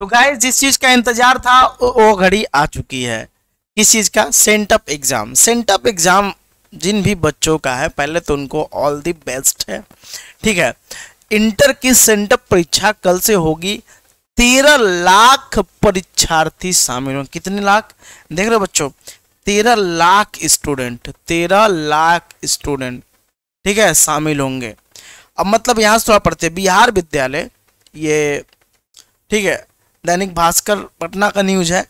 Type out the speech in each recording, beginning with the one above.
तो गाइस जिस चीज का इंतजार था वो घड़ी आ चुकी है किस चीज का सेंटअप एग्जाम सेंटअप एग्जाम जिन भी बच्चों का है पहले तो उनको ऑल दी बेस्ट है ठीक है इंटर की सेंटअप परीक्षा कल से होगी तेरह लाख परीक्षार्थी शामिल हों कितने लाख देख रहे हो बच्चों तेरह लाख स्टूडेंट तेरह लाख स्टूडेंट ठीक है शामिल होंगे अब मतलब यहाँ से थोड़ा पढ़ते बिहार विद्यालय ये ठीक है दैनिक भास्कर पटना का न्यूज है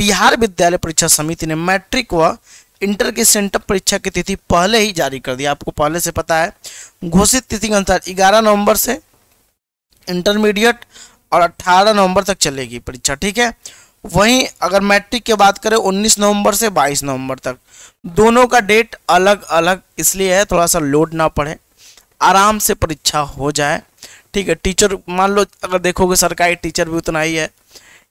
बिहार विद्यालय परीक्षा समिति ने मैट्रिक व इंटर की सेंटअप परीक्षा की तिथि पहले ही जारी कर दी आपको पहले से पता है घोषित तिथि के अनुसार 11 नवंबर से इंटरमीडिएट और 18 नवंबर तक चलेगी परीक्षा ठीक है वहीं अगर मैट्रिक की बात करें 19 नवंबर से 22 नवंबर तक दोनों का डेट अलग अलग इसलिए है थोड़ा सा लोड ना पड़े आराम से परीक्षा हो जाए ठीक है टीचर मान लो अगर देखोगे सरकारी टीचर भी उतना ही है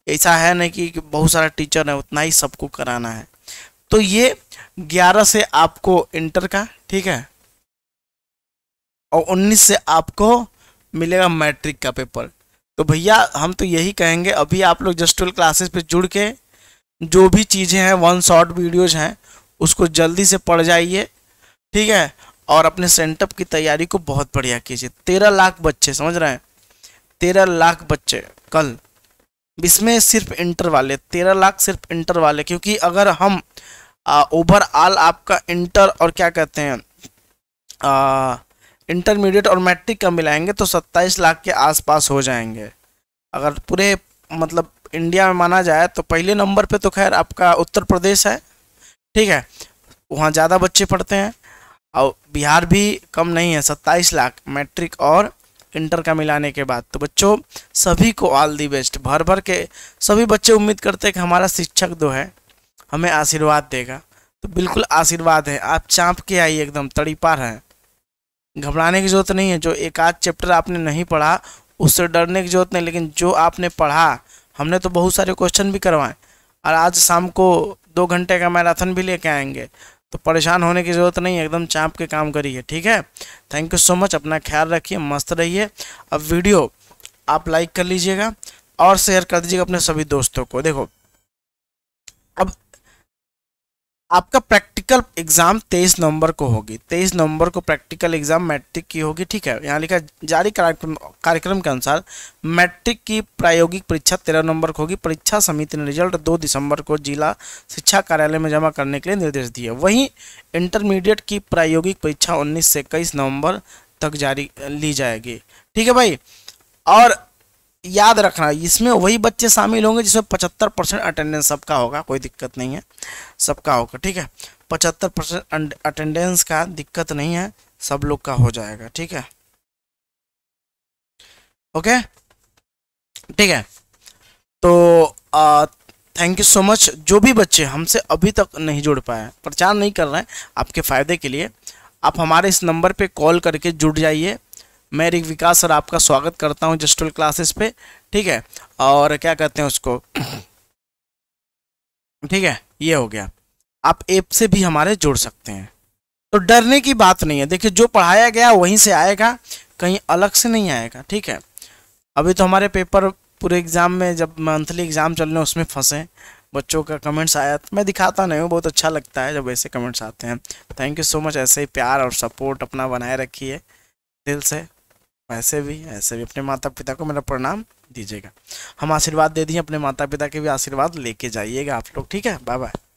ऐसा है नहीं कि बहुत सारा टीचर है उतना ही सबको कराना है तो ये ग्यारह से आपको इंटर का ठीक है और उन्नीस से आपको मिलेगा मैट्रिक का पेपर तो भैया हम तो यही कहेंगे अभी आप लोग जस्ट ट्वेल्व क्लासेस पे जुड़ के जो भी चीज़ें हैं वन शॉर्ट वीडियोज़ हैं उसको जल्दी से पढ़ जाइए ठीक है और अपने सेंटअप की तैयारी को बहुत बढ़िया कीजिए तेरह लाख बच्चे समझ रहे हैं तेरह लाख बच्चे कल इसमें सिर्फ इंटर वाले तेरह लाख सिर्फ इंटर वाले क्योंकि अगर हम ओवरऑल आपका इंटर और क्या कहते हैं इंटरमीडिएट और मैट्रिक का मिलाएंगे तो सत्ताईस लाख के आसपास हो जाएंगे अगर पूरे मतलब इंडिया में माना जाए तो पहले नंबर पे तो खैर आपका उत्तर प्रदेश है ठीक है वहाँ ज़्यादा बच्चे पढ़ते हैं और बिहार भी कम नहीं है सत्ताईस लाख मैट्रिक और इंटर का मिलाने के बाद तो बच्चों सभी को ऑल दी बेस्ट भर भर के सभी बच्चे उम्मीद करते हैं कि हमारा शिक्षक जो तो है हमें आशीर्वाद देगा तो बिल्कुल आशीर्वाद है आप चाँप के आइए एकदम तड़ीपार हैं घबराने की जरूरत नहीं है जो एक आध चैप्टर आपने नहीं पढ़ा उससे डरने की जरूरत नहीं लेकिन जो आपने पढ़ा हमने तो बहुत सारे क्वेश्चन भी करवाए और आज शाम को दो घंटे का मैराथन भी लेके आएंगे तो परेशान होने की ज़रूरत नहीं है एकदम चाँप के काम करिए ठीक है थैंक यू सो मच अपना ख्याल रखिए मस्त रहिए अब वीडियो आप लाइक कर लीजिएगा और शेयर कर दीजिएगा अपने सभी दोस्तों को देखो अब आपका प्रैक्टिकल एग्जाम तेईस नवंबर को होगी तेईस नवंबर को प्रैक्टिकल एग्जाम मैट्रिक की होगी ठीक है यहाँ लिखा जारी कार्यक्रम के अनुसार मैट्रिक की प्रायोगिक परीक्षा तेरह नवंबर को होगी परीक्षा समिति ने रिजल्ट दो दिसंबर को जिला शिक्षा कार्यालय में जमा करने के लिए निर्देश दिए वहीं इंटरमीडिएट की प्रायोगिक परीक्षा उन्नीस से इक्कीस नवम्बर तक जारी ली जाएगी ठीक है भाई और याद रखना इसमें वही बच्चे शामिल होंगे जिसमें पचहत्तर परसेंट अटेंडेंस सबका होगा कोई दिक्कत नहीं है सबका होगा ठीक है पचहत्तर परसेंट अं-, अटेंडेंस का दिक्कत नहीं है सब लोग का हो जाएगा ठीक है ओके ठीक है तो थैंक यू सो मच जो भी बच्चे हमसे अभी तक नहीं जुड़ पाए प्रचार नहीं कर रहे हैं आपके फ़ायदे के लिए आप हमारे इस नंबर पे कॉल करके जुड़ जाइए मैं ऋग विकास सर आपका स्वागत करता हूँ जस्टल क्लासेस पे ठीक है और क्या कहते हैं उसको ठीक है ये हो गया आप ऐप से भी हमारे जुड़ सकते हैं तो डरने की बात नहीं है देखिए जो पढ़ाया गया वहीं से आएगा कहीं अलग से नहीं आएगा ठीक है अभी तो हमारे पेपर पूरे एग्ज़ाम में जब मंथली एग्ज़ाम चल रहे हैं उसमें फंसे बच्चों का कमेंट्स आया तो मैं दिखाता नहीं हूँ बहुत अच्छा लगता है जब ऐसे कमेंट्स आते हैं थैंक यू सो मच ऐसे ही प्यार और सपोर्ट अपना बनाए रखिए दिल से वैसे भी ऐसे भी अपने माता पिता को मेरा प्रणाम दीजिएगा हम आशीर्वाद दे दिए अपने माता पिता के भी आशीर्वाद लेके जाइएगा आप लोग ठीक है बाय बाय